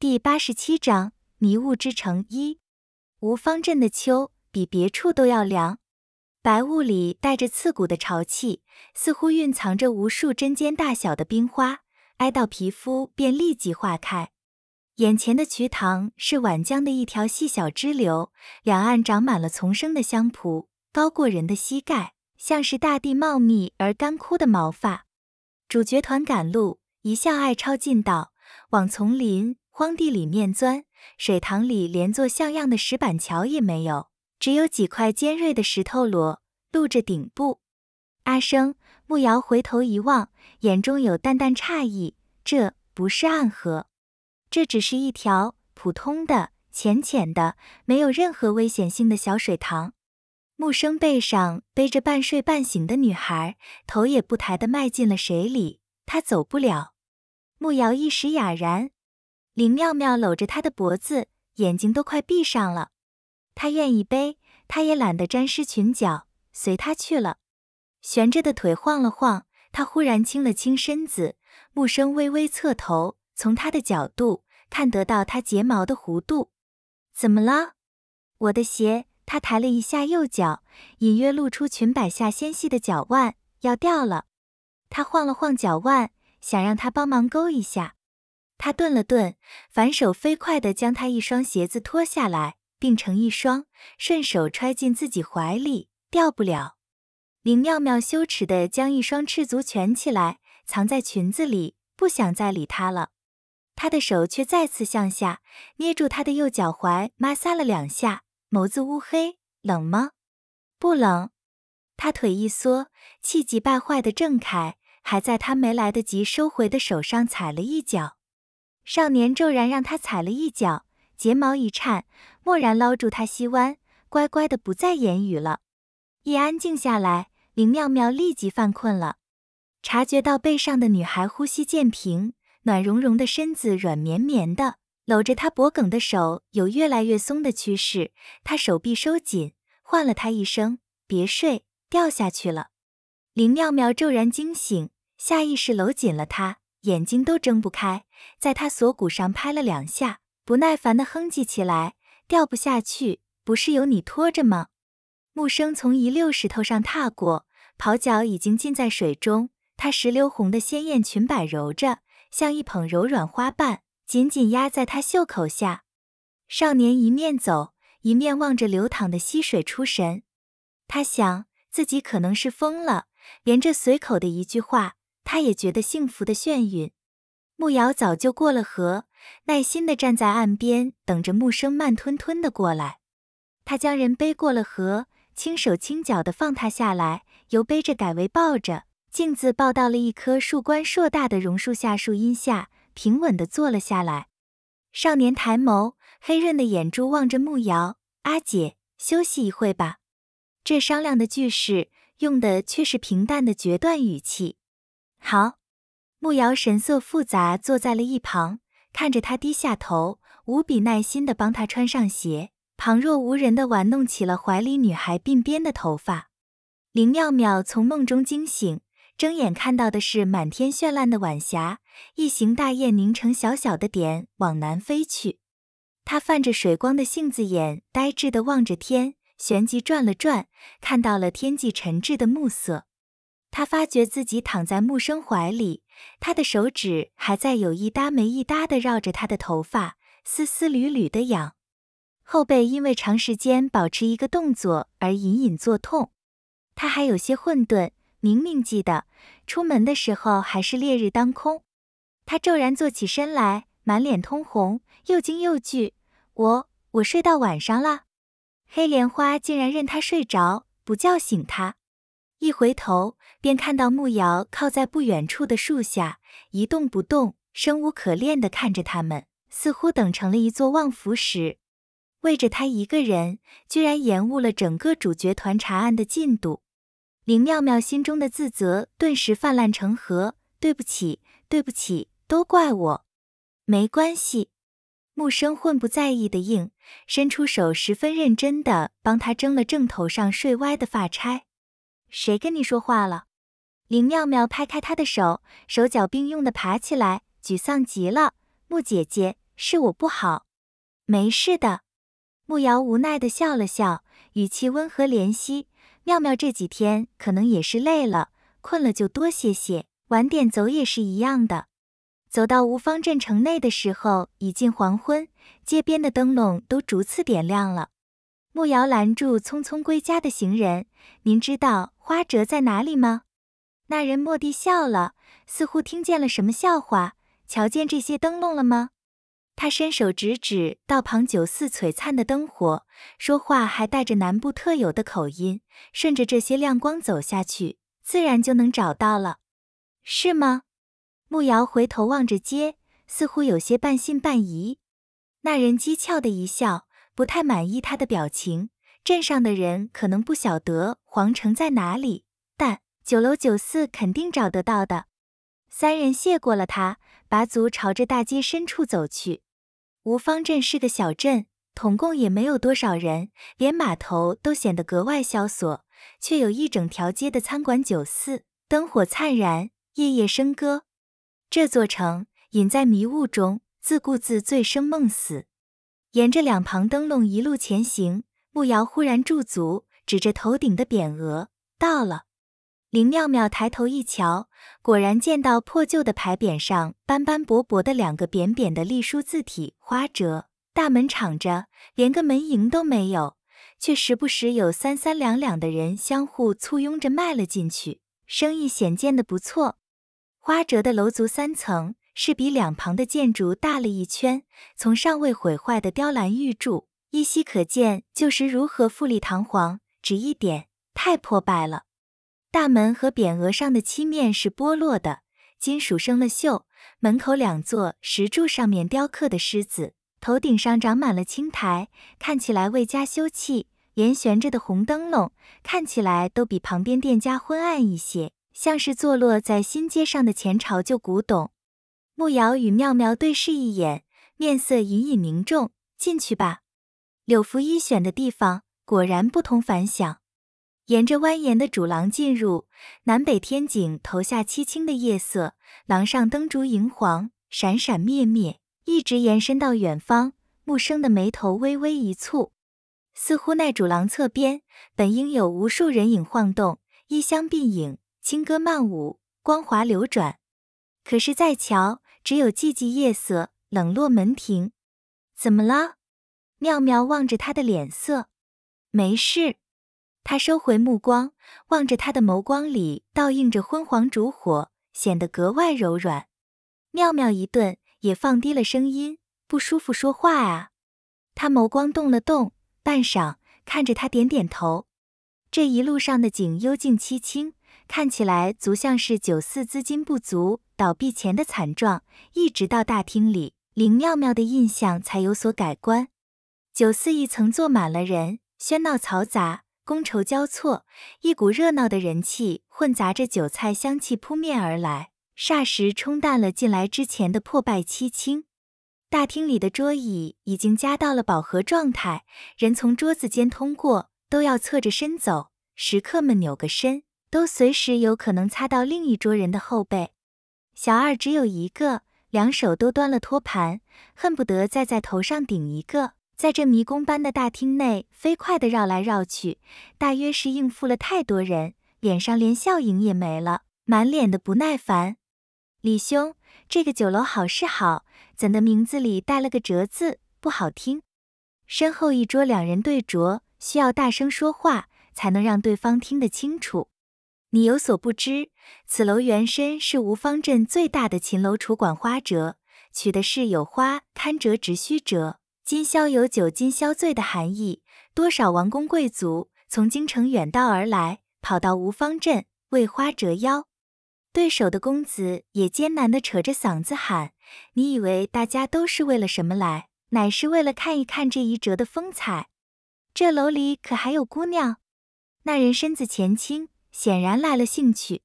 第八十七章迷雾之城一。吴方镇的秋比别处都要凉，白雾里带着刺骨的潮气，似乎蕴藏着无数针尖大小的冰花，挨到皮肤便立即化开。眼前的瞿塘是皖江的一条细小支流，两岸长满了丛生的香蒲，高过人的膝盖，像是大地茂密而干枯的毛发。主角团赶路一向爱抄近道，往丛林。荒地里面钻，水塘里连座像样的石板桥也没有，只有几块尖锐的石头裸露着顶部。阿生，木瑶回头一望，眼中有淡淡诧异，这不是暗河，这只是一条普通的、浅浅的、没有任何危险性的小水塘。木生背上背着半睡半醒的女孩，头也不抬地迈进了水里，他走不了。木瑶一时哑然。林妙妙搂着他的脖子，眼睛都快闭上了。他愿意背，他也懒得沾湿裙角，随他去了。悬着的腿晃了晃，他忽然倾了倾身子，木生微微侧头，从他的角度看得到他睫毛的弧度。怎么了？我的鞋。他抬了一下右脚，隐约露出裙摆下纤细的脚腕，要掉了。他晃了晃脚腕，想让他帮忙勾一下。他顿了顿，反手飞快地将他一双鞋子脱下来，并成一双，顺手揣进自己怀里，掉不了。林妙妙羞耻地将一双赤足蜷起来，藏在裙子里，不想再理他了。他的手却再次向下捏住他的右脚踝，摩挲了两下，眸子乌黑，冷吗？不冷。他腿一缩，气急败坏的郑恺还在他没来得及收回的手上踩了一脚。少年骤然让他踩了一脚，睫毛一颤，蓦然捞住他膝弯，乖乖的不再言语了。一安静下来，林妙妙立即犯困了。察觉到背上的女孩呼吸渐平，暖融融的身子软绵绵的，搂着她脖梗的手有越来越松的趋势，她手臂收紧，唤了她一声：“别睡，掉下去了。”林妙妙骤然惊醒，下意识搂紧了他。眼睛都睁不开，在他锁骨上拍了两下，不耐烦地哼唧起来。掉不下去，不是有你拖着吗？木生从一溜石头上踏过，袍脚已经浸在水中，他石榴红的鲜艳裙摆揉着，像一捧柔软花瓣，紧紧压在他袖口下。少年一面走，一面望着流淌的溪水出神。他想，自己可能是疯了，连这随口的一句话。他也觉得幸福的眩晕。木瑶早就过了河，耐心地站在岸边等着木生慢吞吞地过来。他将人背过了河，轻手轻脚地放他下来，由背着改为抱着，径自抱到了一棵树冠硕大的榕树下树荫下，平稳地坐了下来。少年抬眸，黑润的眼珠望着木瑶阿姐，休息一会吧。这商量的句式，用的却是平淡的决断语气。好，慕瑶神色复杂，坐在了一旁，看着他低下头，无比耐心的帮他穿上鞋，旁若无人的玩弄起了怀里女孩鬓边的头发。林妙妙从梦中惊醒，睁眼看到的是满天绚烂的晚霞，一行大雁凝成小小的点，往南飞去。她泛着水光的杏子眼呆滞的望着天，旋即转了转，看到了天际沉滞的暮色。他发觉自己躺在木生怀里，他的手指还在有一搭没一搭地绕着他的头发，丝丝缕缕的痒。后背因为长时间保持一个动作而隐隐作痛。他还有些混沌，明明记得出门的时候还是烈日当空。他骤然坐起身来，满脸通红，又惊又惧。我我睡到晚上了，黑莲花竟然任他睡着，不叫醒他。一回头，便看到慕瑶靠在不远处的树下，一动不动，生无可恋地看着他们，似乎等成了一座望夫石。为着他一个人，居然延误了整个主角团查案的进度。林妙妙心中的自责顿时泛滥成河，对不起，对不起，都怪我。没关系，木生混不在意的应，伸出手，十分认真地帮他挣了正头上睡歪的发钗。谁跟你说话了？林妙妙拍开他的手，手脚并用的爬起来，沮丧极了。木姐姐，是我不好，没事的。木瑶无奈的笑了笑，语气温和怜惜。妙妙这几天可能也是累了，困了就多歇歇，晚点走也是一样的。走到吴方镇城内的时候，已近黄昏，街边的灯笼都逐次点亮了。木瑶拦住匆匆归家的行人，您知道。花折在哪里吗？那人蓦地笑了，似乎听见了什么笑话。瞧见这些灯笼了吗？他伸手指指道旁酒肆璀璨的灯火，说话还带着南部特有的口音。顺着这些亮光走下去，自然就能找到了，是吗？慕瑶回头望着街，似乎有些半信半疑。那人讥诮的一笑，不太满意他的表情。镇上的人可能不晓得皇城在哪里，但酒楼酒肆肯定找得到的。三人谢过了他，拔足朝着大街深处走去。吴方镇是个小镇，统共也没有多少人，连码头都显得格外萧索，却有一整条街的餐馆酒肆灯火灿然，夜夜笙歌。这座城隐在迷雾中，自顾自醉生梦死。沿着两旁灯笼一路前行。顾瑶忽然驻足，指着头顶的匾额：“到了。”林妙妙抬头一瞧，果然见到破旧的牌匾上斑斑驳驳的两个扁扁的隶书字体。花折大门敞着，连个门迎都没有，却时不时有三三两两的人相互簇拥着迈了进去，生意显见的不错。花折的楼足三层，是比两旁的建筑大了一圈，从尚未毁坏的雕栏玉柱。依稀可见旧时如何富丽堂皇，只一点太破败了。大门和匾额上的漆面是剥落的，金属生了锈。门口两座石柱上面雕刻的狮子，头顶上长满了青苔，看起来未加修葺，沿悬着的红灯笼看起来都比旁边店家昏暗一些，像是坐落在新街上的前朝旧古董。慕瑶与妙妙对视一眼，面色隐隐凝重，进去吧。柳福一选的地方果然不同凡响，沿着蜿蜒的主廊进入南北天井，投下凄清的夜色。廊上灯烛银黄，闪闪灭灭，一直延伸到远方。木生的眉头微微一蹙，似乎那主廊侧边本应有无数人影晃动，衣香鬓影，轻歌曼舞，光华流转。可是再瞧，只有寂寂夜色，冷落门庭。怎么了？妙妙望着他的脸色，没事。他收回目光，望着他的眸光里倒映着昏黄烛火，显得格外柔软。妙妙一顿，也放低了声音：“不舒服说话啊？”他眸光动了动，半晌看着他，点点头。这一路上的景幽静凄清，看起来足像是酒肆资金不足倒闭前的惨状。一直到大厅里，林妙妙的印象才有所改观。酒肆一层坐满了人，喧闹嘈杂，觥筹交错，一股热闹的人气混杂着酒菜香气扑面而来，霎时冲淡了进来之前的破败凄清。大厅里的桌椅已经加到了饱和状态，人从桌子间通过都要侧着身走，食客们扭个身都随时有可能擦到另一桌人的后背。小二只有一个，两手都端了托盘，恨不得再在头上顶一个。在这迷宫般的大厅内，飞快地绕来绕去，大约是应付了太多人，脸上连笑影也没了，满脸的不耐烦。李兄，这个酒楼好是好，怎的，名字里带了个“折”字，不好听。身后一桌两人对酌，需要大声说话才能让对方听得清楚。你有所不知，此楼原身是吴方镇最大的琴楼楚馆花折，取的是有花堪折直须折。今宵有酒今宵醉的含义？多少王公贵族从京城远道而来，跑到吴方镇为花折腰。对手的公子也艰难地扯着嗓子喊：“你以为大家都是为了什么来？乃是为了看一看这一折的风采。这楼里可还有姑娘？”那人身子前倾，显然来了兴趣。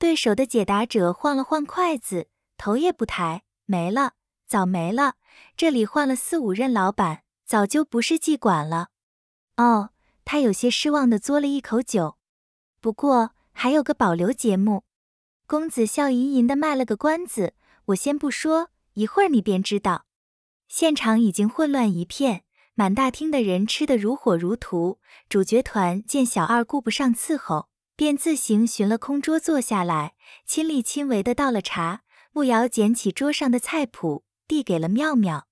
对手的解答者晃了晃筷子，头也不抬，没了。早没了，这里换了四五任老板，早就不是妓馆了。哦，他有些失望地嘬了一口酒。不过还有个保留节目，公子笑吟吟地卖了个关子，我先不说，一会儿你便知道。现场已经混乱一片，满大厅的人吃得如火如荼。主角团见小二顾不上伺候，便自行寻了空桌坐下来，亲力亲为地倒了茶。木瑶捡起桌上的菜谱。递给了妙妙，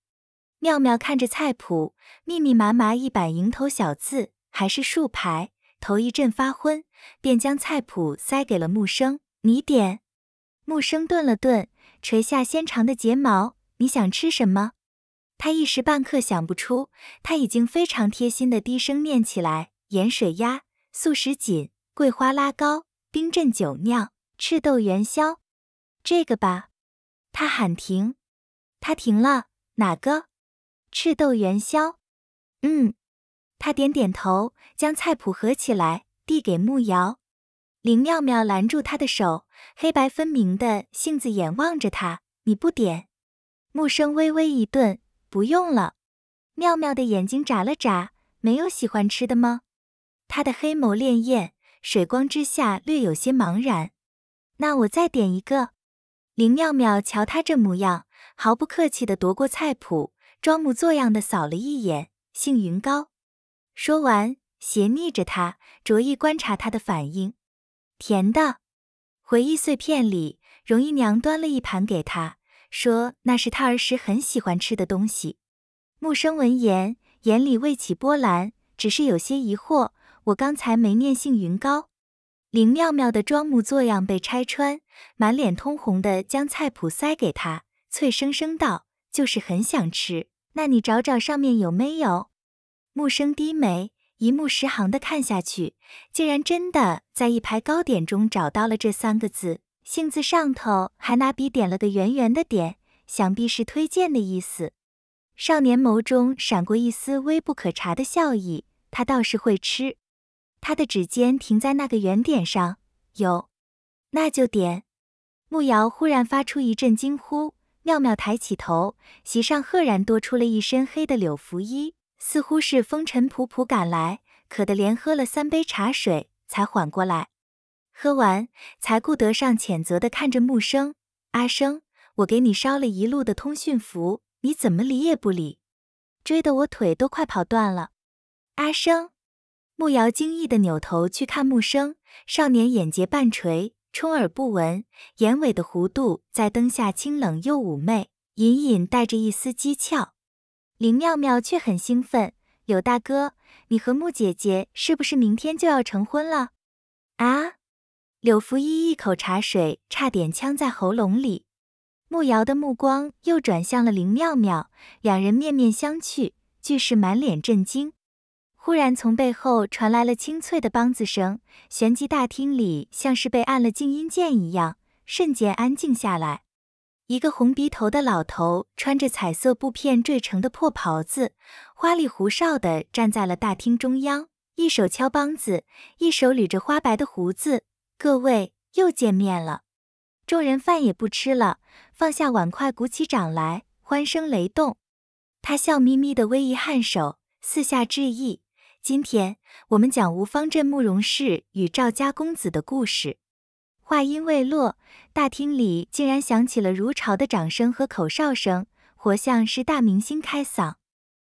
妙妙看着菜谱，密密麻麻一版蝇头小字，还是竖排，头一阵发昏，便将菜谱塞给了木生。你点。木生顿了顿，垂下纤长的睫毛。你想吃什么？他一时半刻想不出，他已经非常贴心的低声念起来：盐水鸭、素食锦、桂花拉糕、冰镇酒酿、赤豆元宵。这个吧。他喊停。他停了哪个赤豆元宵？嗯，他点点头，将菜谱合起来递给木瑶。林妙妙拦住他的手，黑白分明的杏子眼望着他：“你不点？”木生微微一顿：“不用了。”妙妙的眼睛眨了眨：“没有喜欢吃的吗？”他的黑眸潋滟，水光之下略有些茫然。“那我再点一个。”林妙妙瞧他这模样。毫不客气地夺过菜谱，装模作样地扫了一眼杏云糕，说完斜睨着他，着意观察他的反应。甜的回忆碎片里，荣姨娘端了一盘给他，说那是他儿时很喜欢吃的东西。木生闻言，眼里未起波澜，只是有些疑惑：我刚才没念杏云糕。林妙妙的装模作样被拆穿，满脸通红地将菜谱塞给他。脆生生道：“就是很想吃，那你找找上面有没有？”木生低眉，一目十行的看下去，竟然真的在一排糕点中找到了这三个字，杏字上头还拿笔点了个圆圆的点，想必是推荐的意思。少年眸中闪过一丝微不可察的笑意，他倒是会吃。他的指尖停在那个圆点上，有，那就点。慕瑶忽然发出一阵惊呼。妙妙抬起头，席上赫然多出了一身黑的柳拂衣，似乎是风尘仆仆赶来，渴得连喝了三杯茶水才缓过来。喝完才顾得上谴责地看着木生：“阿生，我给你捎了一路的通讯符，你怎么理也不理？追得我腿都快跑断了。”阿生，木瑶惊异的扭头去看木生，少年眼睫半垂。充耳不闻，眼尾的弧度在灯下清冷又妩媚，隐隐带着一丝讥诮。林妙妙却很兴奋：“柳大哥，你和木姐姐是不是明天就要成婚了？”啊！柳拂衣一口茶水差点呛在喉咙里。慕瑶的目光又转向了林妙妙，两人面面相觑，俱是满脸震惊。忽然从背后传来了清脆的梆子声，旋即大厅里像是被按了静音键一样，瞬间安静下来。一个红鼻头的老头，穿着彩色布片缀成的破袍子，花里胡哨的站在了大厅中央，一手敲梆子，一手捋着花白的胡子。各位又见面了，众人饭也不吃了，放下碗筷，鼓起掌来，欢声雷动。他笑眯眯的微一颔首，四下致意。今天我们讲吴方镇慕容氏与赵家公子的故事。话音未落，大厅里竟然响起了如潮的掌声和口哨声，活像是大明星开嗓。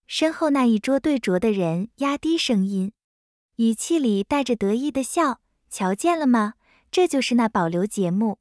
身后那一桌对酌的人压低声音，语气里带着得意的笑：“瞧见了吗？这就是那保留节目。”